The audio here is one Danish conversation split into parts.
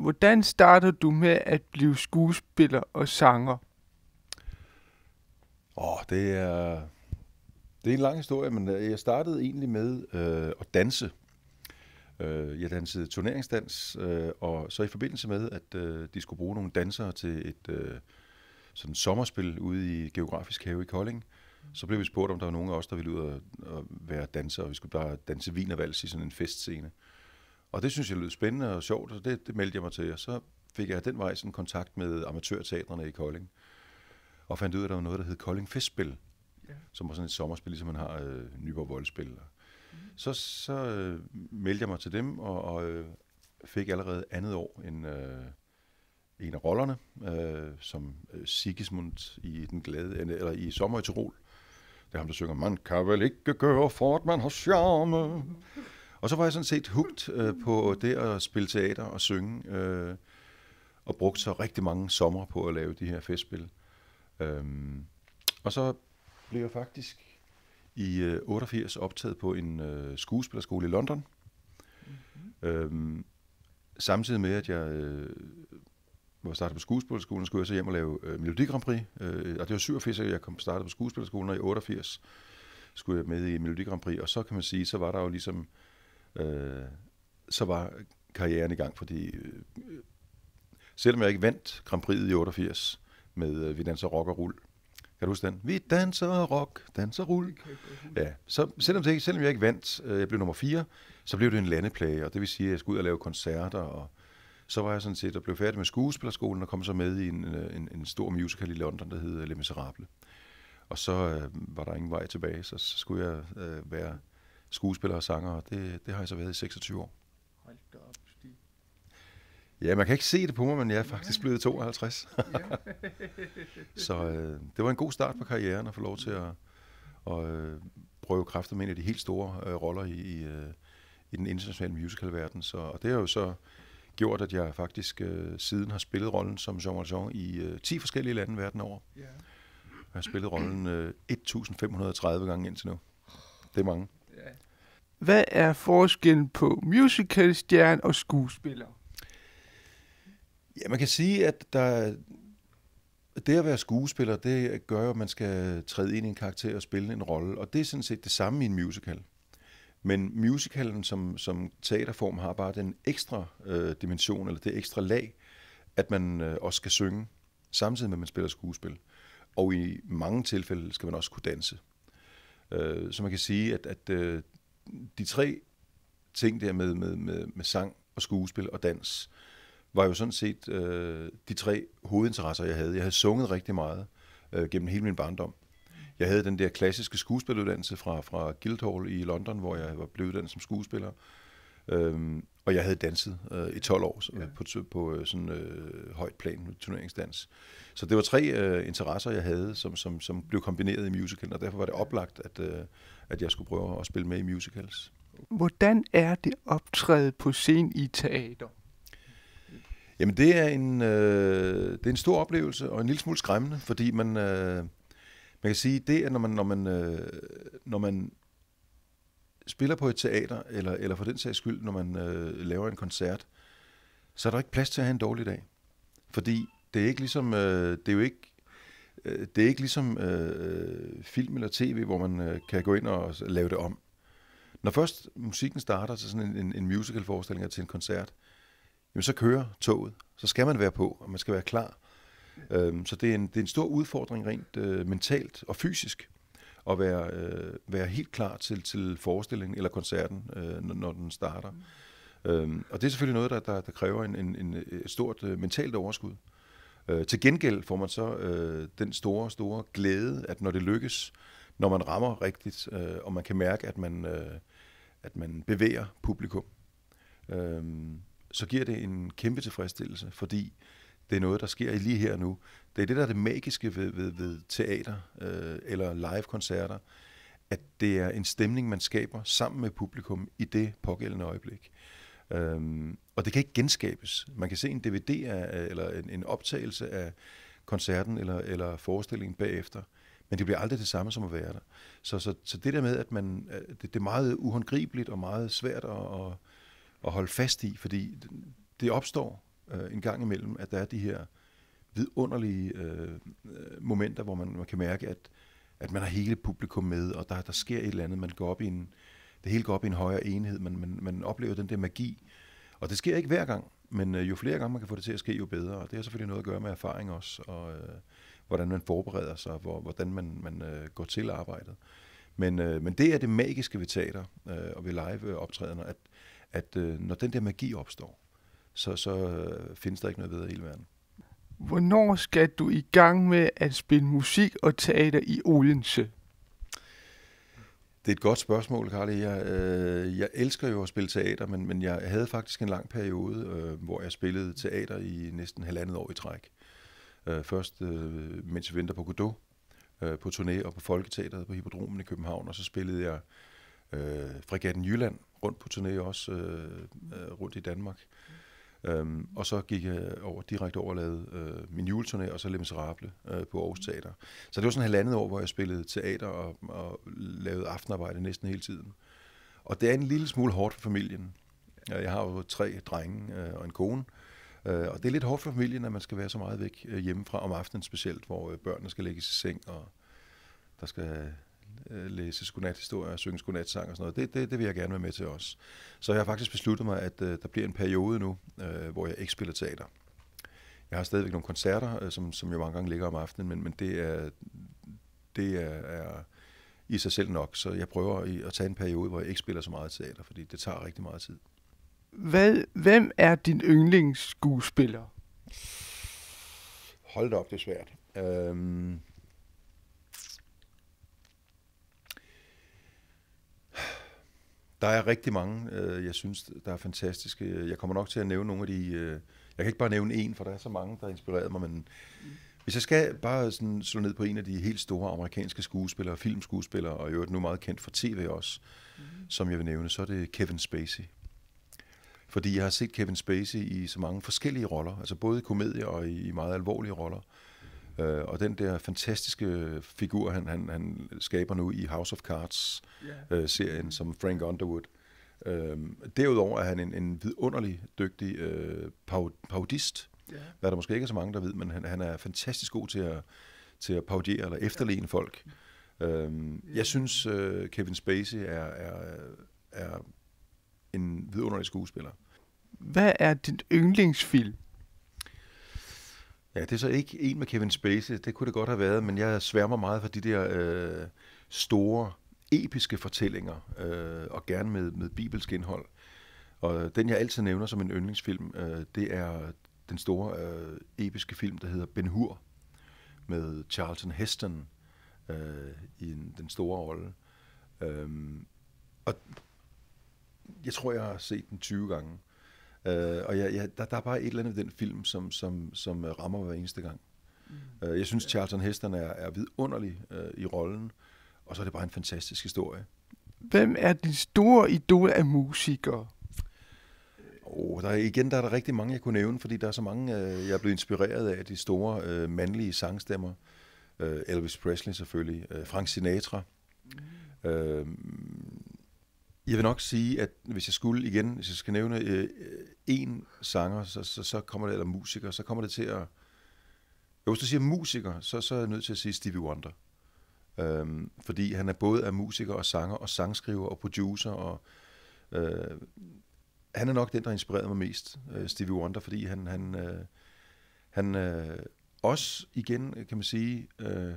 Hvordan starter du med at blive skuespiller og sanger? Åh, oh, det er... Det er en lang historie, men øh, jeg startede egentlig med øh, at danse. Øh, jeg dansede turneringsdans, øh, og så i forbindelse med, at øh, de skulle bruge nogle dansere til et øh, sådan sommerspil ude i Geografisk Have i Kolding, så blev vi spurgt, om der var nogen af os, der ville ud og, og være dansere, og vi skulle bare danse vinervals i sådan en festscene. Øh, og det synes jeg lød spændende og sjovt, og det, det meldte jeg mig til. Og så fik jeg den vej sådan kontakt med amatørteatrene i Kolding, og fandt ud af, at der var noget, der hed Kolding Festspil, ja. som var sådan et sommerspil, ligesom man har øh, Nyborg Voldspil. Mm. Så, så øh, meldte jeg mig til dem, og, og øh, fik allerede andet år en, øh, en af rollerne, øh, som øh, Sigismund i den glade, eller i Sommer i Tirol. Det er ham, der synger, man kan vel ikke gøre for, at man har charme. Og så var jeg sådan set hugt øh, på det at spille teater og synge, øh, og brugte så rigtig mange sommer på at lave de her festspil. Øhm, og så blev jeg faktisk i øh, 88 optaget på en øh, skuespillerskole i London. Mm-hmm. Øhm, samtidig med, at jeg øh, var startet på skuespillerskolen, skulle jeg så hjem og lave øh, Melodi Grand Prix. Øh, og det var 87, at jeg kom startede på skuespillerskolen, og i 88 skulle jeg med i Melodi Grand Prix. Og så kan man sige, så var der jo ligesom øh, så var karrieren i gang, fordi øh, selvom jeg ikke vandt Grand Prix i 88 med øh, Vi danser rock og rull, kan du huske den? Vi danser rock, danser rull. Ja, så selvom, det, selvom jeg ikke vandt, øh, jeg blev nummer 4, så blev det en landeplage, og det vil sige, at jeg skulle ud og lave koncerter, og så var jeg sådan set og blev færdig med skuespillerskolen og kom så med i en, øh, en, en stor musical i London, der hed Les Miserable. Og så øh, var der ingen vej tilbage, så, så skulle jeg øh, være skuespiller og sanger, og det, det har jeg så været i 26 år. Hold da op, Stig. Ja, man kan ikke se det på mig, men jeg er faktisk blevet 52. så øh, det var en god start på karrieren at få lov til at, at øh, prøve kræfter med en af de helt store øh, roller i, i, øh, i den internationale musicalverden. Så, og det har jo så gjort, at jeg faktisk øh, siden har spillet rollen som Jean Valjean i øh, 10 forskellige lande verden over. Ja. Jeg har spillet rollen øh, 1530 gange indtil nu. Det er mange. Hvad er forskellen på musicalstjerne og skuespiller? Ja, man kan sige, at der, det at være skuespiller, det gør at man skal træde ind i en karakter og spille en rolle, og det er sådan set det samme i en musical. Men musicalen som, som teaterform har bare den ekstra øh, dimension, eller det ekstra lag, at man øh, også skal synge, samtidig med, at man spiller skuespil. Og i mange tilfælde skal man også kunne danse. Øh, så man kan sige, at, at øh, de tre ting der med, med, med, med sang og skuespil og dans, var jo sådan set øh, de tre hovedinteresser, jeg havde. Jeg havde sunget rigtig meget øh, gennem hele min barndom. Jeg havde den der klassiske skuespiluddannelse fra, fra Guildhall i London, hvor jeg var blevet uddannet som skuespiller. Øhm, og jeg havde danset øh, i 12 år ja. på, på øh, sådan øh, højt plan, turneringsdans. Så det var tre øh, interesser, jeg havde, som, som, som blev kombineret i musicalen, og derfor var det oplagt, at, øh, at jeg skulle prøve at spille med i musicals. Hvordan er det optræde på scenen i teater? Jamen det er en øh, det er en stor oplevelse og en lille smule skræmmende, fordi man øh, man kan sige det at når man når man øh, når man spiller på et teater eller eller for den sags skyld når man øh, laver en koncert, så er der ikke plads til at have en dårlig dag, fordi det er ikke ligesom øh, det er jo ikke Øh, det er ikke ligesom øh, øh film eller tv, hvor man øh, kan gå ind og lave det om. Når først musikken starter til sådan en, en, en musical-forestilling eller til en koncert, jamen så kører toget. Så skal man være på, og man skal være klar. Øhm, så det er, en, det er en stor udfordring rent øh, mentalt og fysisk at være, øh, være helt klar til, til forestillingen eller koncerten, øh, når, når den starter. Mm. Øhm, og det er selvfølgelig noget, der, der, der kræver en, en, en, et stort øh, mentalt overskud. Øh, til gengæld får man så øh, den store, store glæde, at når det lykkes, når man rammer rigtigt, øh, og man kan mærke, at man, øh, at man bevæger publikum, øh, så giver det en kæmpe tilfredsstillelse, fordi det er noget, der sker lige her nu. Det er det, der er det magiske ved, ved, ved teater øh, eller live-koncerter, at det er en stemning, man skaber sammen med publikum i det pågældende øjeblik. Øhm, og det kan ikke genskabes. Man kan se en DVD af, eller en, en optagelse af koncerten eller, eller forestillingen bagefter, men det bliver aldrig det samme som at være der. Så, så, så det der med, at man, øh, det, det er meget uhåndgribeligt og meget svært at, at, at holde fast i, fordi det opstår øh, en gang imellem, at der er de her vidunderlige øh, øh momenter, hvor man, man kan mærke, at, at man har hele publikum med, og der, der sker et eller andet, man går op i en, øh, det hele går op i en højere enhed. Man, man, man oplever den der magi. Og det sker ikke hver gang, men øh, jo flere gange man kan få det til at ske, jo bedre. Og det har selvfølgelig noget at gøre med erfaring også, og øh, hvordan man forbereder sig, hvor, hvordan man, man øh, går til arbejdet. Men, øh, men det er det magiske ved teater øh, og ved live-optræderne, at, at øh, når den der magi opstår, så, så øh, findes der ikke noget bedre i hele verden. Hvornår skal du i gang med at spille musik og teater i Odense? Det er et godt spørgsmål, Karli. Jeg, øh, jeg elsker jo at spille teater, men, men jeg havde faktisk en lang periode, øh, hvor jeg spillede teater i næsten halvandet år i træk. Øh, først øh, mens jeg venter på Godot, øh, på turné og på Folketeateret på Hippodromen i København, og så spillede jeg øh, Fregatten Jylland rundt på turné også, øh, øh rundt i Danmark. Mm. Øhm, og så gik jeg over, direkte over og lavede øh, min juleturné, og så Le Miserable øh, på Aarhus Teater. Så det var sådan et halvandet år, hvor jeg spillede teater og, og lavede aftenarbejde næsten hele tiden. Og det er en lille smule hårdt for familien. Jeg har jo tre drenge øh, og en kone, øh, og det er lidt hårdt for familien, at man skal være så meget væk øh, hjemmefra, om aftenen specielt, hvor øh, børnene skal lægges i seng, og der skal Øh, læse godnathistorier, synge godnatsang og sådan noget. Det, det, det vil jeg gerne være med til også. Så jeg har faktisk besluttet mig, at øh, der bliver en periode nu, øh, hvor jeg ikke spiller teater. Jeg har stadigvæk nogle koncerter, øh, som, som jo mange gange ligger om aftenen, men, men det er, det er, er i sig selv nok. Så jeg prøver at tage en periode, hvor jeg ikke spiller så meget teater, fordi det tager rigtig meget tid. Hvad, hvem er din yndlingsskuespiller? Hold da op, det er svært. Øhm, Der er rigtig mange, øh, jeg synes, der er fantastiske. Jeg kommer nok til at nævne nogle af de... Øh, jeg kan ikke bare nævne en, for der er så mange, der har inspireret mig, men hvis jeg skal bare sådan slå ned på en af de helt store amerikanske skuespillere, filmskuespillere, og i øvrigt nu meget kendt for tv også, mm-hmm. som jeg vil nævne, så er det Kevin Spacey. Fordi jeg har set Kevin Spacey i så mange forskellige roller, altså både i komedier og i meget alvorlige roller. Øh, og den der fantastiske figur, han, han, han skaber nu i House of Cards-serien yeah. øh, som Frank Underwood. Øh, derudover er han en, en vidunderlig dygtig øh, paudist. yeah. hvad der måske ikke er så mange, der ved, men han, han er fantastisk god til at, til at paudere eller efterligne folk. Øh, jeg synes, uh, Kevin Spacey er, er, er en vidunderlig skuespiller. Hvad er din yndlingsfilm? Ja, det er så ikke en med Kevin Spacey, det kunne det godt have været, men jeg sværmer meget for de der øh, store, episke fortællinger, øh, og gerne med, med bibelsk indhold. Og den, jeg altid nævner som en yndlingsfilm, øh, det er den store øh, episke film, der hedder Ben Hur, med Charlton Heston øh, i en, den store rolle. Øh, og jeg tror, jeg har set den 20 gange. Øh, og jeg, jeg, der, der er bare et eller andet ved den film, som, som, som øh, rammer hver eneste gang. Mm. Øh, jeg synes, Charlton Heston er, er vidunderlig øh, i rollen, og så er det bare en fantastisk historie. Hvem er din store idol af musikere? Oh, der er, igen, der er der rigtig mange, jeg kunne nævne, fordi der er så mange, øh, jeg er blevet inspireret af, de store øh, mandlige sangstemmer. Øh, Elvis Presley selvfølgelig, øh, Frank Sinatra, mm. Øh, jeg vil nok sige, at hvis jeg skulle igen, hvis jeg skal nævne øh, øh, en øh, sanger, så, så, så kommer det, eller musiker, så kommer det til at... Jo, hvis du siger musiker, så, så er jeg nødt til at sige Stevie Wonder. Øhm, fordi han er både af musiker og sanger, og sangskriver og producer, og øh, han er nok den, der inspirerede mig mest, øh, Stevie Wonder, fordi han, han, øh, han øh, også igen, kan man sige, øh,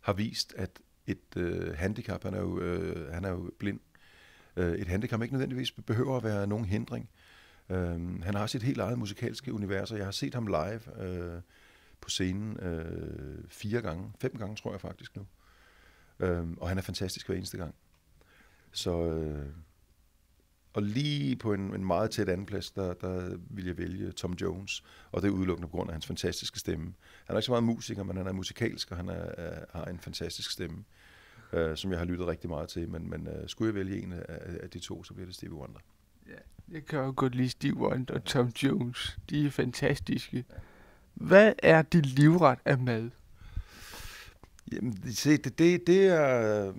har vist, at et øh, handicap, han er jo, øh, han er jo blind, øh, et handicap ikke nødvendigvis behøver at være nogen hindring. Øh, han har sit helt eget musikalske univers, og jeg har set ham live øh, på scenen øh, fire gange, fem gange tror jeg faktisk nu. Øh, og han er fantastisk hver eneste gang. Så... Øh, og lige på en, en meget tæt anden plads, der, der vil jeg vælge Tom Jones, og det er udelukkende på grund af hans fantastiske stemme. Han er ikke så meget musiker, men han er musikalsk, og han er, er, har en fantastisk stemme øh, som jeg har lyttet rigtig meget til. Men, men øh, skulle jeg vælge en af, af de to, så bliver det Stevie Wonder. Ja, jeg kan jo godt lide Steve Wonder og Tom Jones. De er fantastiske. Hvad er dit livret af mad? Jamen, se, det, det, det, er,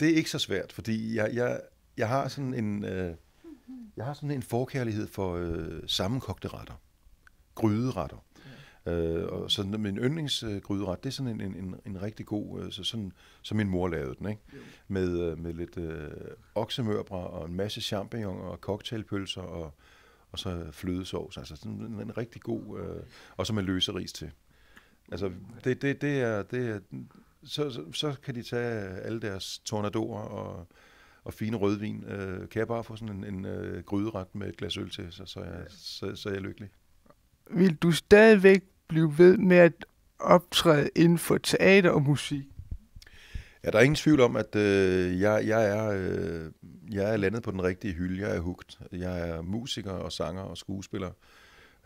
det er ikke så svært, fordi jeg, jeg, jeg har sådan en... Øh, jeg har sådan en forkærlighed for øh, sammenkogte retter, gryderetter. Øh, og så min yndlingsgryderet, det er sådan en, en, en, en rigtig god, øh, så sådan, som min mor lavede den, ikke? Med, øh, med lidt øh, oksemørbrad og en masse champignon og cocktailpølser og, og så flødesovs. Altså sådan en, en rigtig god, øh, og så med løse ris til. Altså, det, det, det er, det er så, så, så kan de tage alle deres tornadorer og, og fine rødvin. Øh, kan jeg bare få sådan en, en øh, gryderet med et glas øl til, så, så, jeg, så, så er jeg lykkelig. Vil du stadigvæk blive ved med at optræde inden for teater og musik? Ja, der er ingen tvivl om, at øh, jeg, jeg, er, øh, jeg er landet på den rigtige hylde. Jeg er hugt. Jeg er musiker og sanger og skuespiller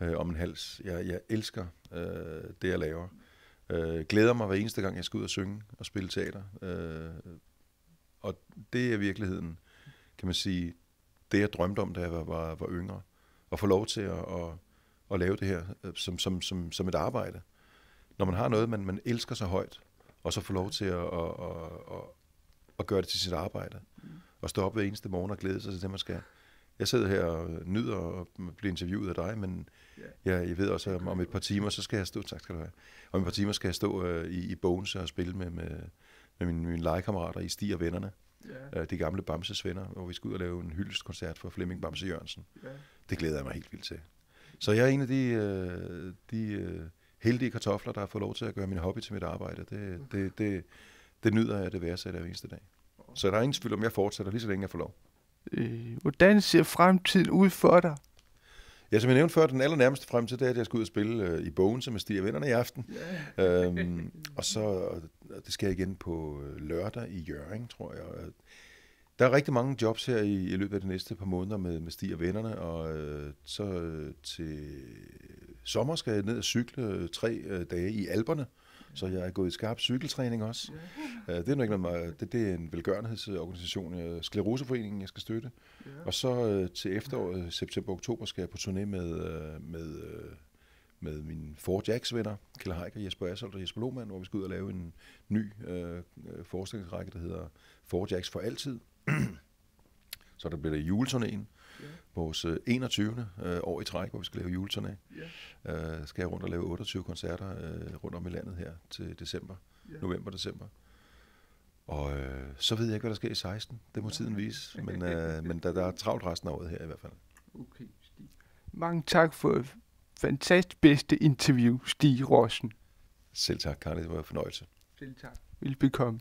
øh, om en hals. Jeg, jeg elsker øh, det, jeg laver. Øh, glæder mig hver eneste gang, jeg skal ud og synge og spille teater. Øh, og det er virkeligheden, kan man sige, det jeg drømte om, da jeg var, var, var yngre. At få lov til at, at at lave det her øh, som, som, som, som et arbejde. Når man har noget, man, man elsker så højt, og så får lov til at, at, at, at, at gøre det til sit arbejde. Mm. Og stå op hver eneste morgen og glæde sig til det, man skal. Jeg sidder her og nyder at blive interviewet af dig, men jeg, jeg ved også, at om et par timer, så skal jeg stå, tak skal du have, om et par timer skal jeg stå øh, i, i Bones og spille med, med, med mine, mine legekammerater i Stig og vennerne. Ja. Øh, de gamle Bamses venner, hvor vi skal ud og lave en hyldestkoncert for Flemming Bamse Jørgensen. Ja. Det glæder jeg mig helt vildt til. Så jeg er en af de, øh, de øh, heldige kartofler, der har fået lov til at gøre min hobby til mit arbejde. Det, det, det, det nyder jeg det værdsætter hver eneste dag. Så der er ingen tvivl om, jeg fortsætter lige så længe jeg får lov. Øh, hvordan ser fremtiden ud for dig? Ja, som jeg nævnte før, den allernærmeste fremtid, det er, at jeg skal ud og spille øh, i Bogen, som jeg stiger vennerne i aften. Yeah. øhm, og så og det skal jeg igen på øh, lørdag i Jøring, tror jeg. Der er rigtig mange jobs her i, i løbet af de næste par måneder med, med Stig og vennerne, og øh, så øh, til sommer skal jeg ned og cykle øh, tre øh, dage i Alberne, så jeg er gået i skarp cykeltræning også. Ja. Øh, det, er ikke noget, det, det er en velgørenhedsorganisation, øh, Skleroseforeningen, jeg skal støtte. Ja. Og så øh, til efteråret, september-oktober, skal jeg på turné med, øh, med øh, med mine Four Jacks venner, Kjell og Jesper Assold og Jesper Lohmann, hvor vi skal ud og lave en ny øh, øh forestillingsrække, der hedder Four Jacks for altid. så der bliver det juleturnéen, yeah. vores 21. Øh, øh, år i træk, hvor vi skal lave juleturné. Yeah. Øh, skal jeg rundt og lave 28 koncerter øh, rundt om i landet her til december, yeah. november-december. Og øh, så ved jeg ikke, hvad der sker i 16. Det må tiden vise. Men, øh, men der, der er travlt resten af året her i hvert fald. Okay, Stig. Mange tak for et fantastisk bedste interview, Stig Rossen. Selv tak, Karne. Det var en fornøjelse. Selv tak. Velbekomme.